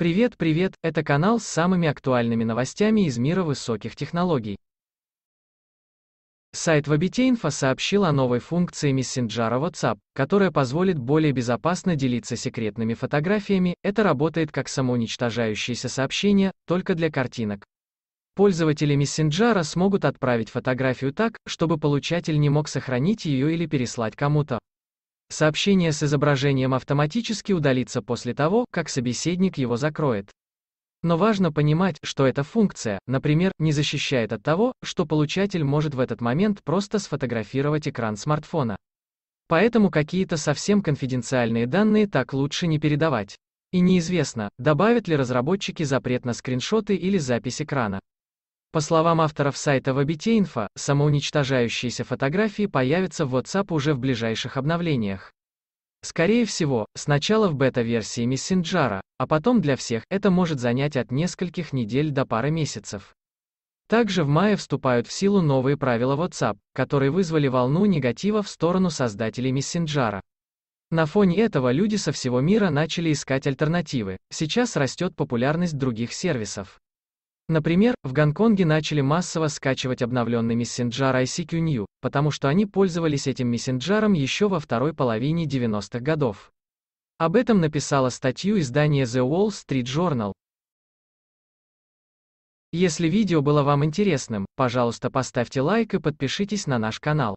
Привет, привет, это канал с самыми актуальными новостями из мира высоких технологий. Сайт Вабитеинфо сообщил о новой функции мессенджера WhatsApp, которая позволит более безопасно делиться секретными фотографиями, это работает как самоуничтожающееся сообщение, только для картинок. Пользователи мессенджера смогут отправить фотографию так, чтобы получатель не мог сохранить ее или переслать кому-то. Сообщение с изображением автоматически удалится после того, как собеседник его закроет. Но важно понимать, что эта функция, например, не защищает от того, что получатель может в этот момент просто сфотографировать экран смартфона. Поэтому какие-то совсем конфиденциальные данные так лучше не передавать. И неизвестно, добавят ли разработчики запрет на скриншоты или запись экрана. По словам авторов сайта Вабитеинфо, самоуничтожающиеся фотографии появятся в WhatsApp уже в ближайших обновлениях. Скорее всего, сначала в бета-версии мессенджера, а потом для всех это может занять от нескольких недель до пары месяцев. Также в мае вступают в силу новые правила WhatsApp, которые вызвали волну негатива в сторону создателей мессенджера. На фоне этого люди со всего мира начали искать альтернативы. Сейчас растет популярность других сервисов. Например, в Гонконге начали массово скачивать обновленный мессенджер ICQ New, потому что они пользовались этим мессенджером еще во второй половине 90-х годов. Об этом написала статью издание The Wall Street Journal. Если видео было вам интересным, пожалуйста поставьте лайк и подпишитесь на наш канал.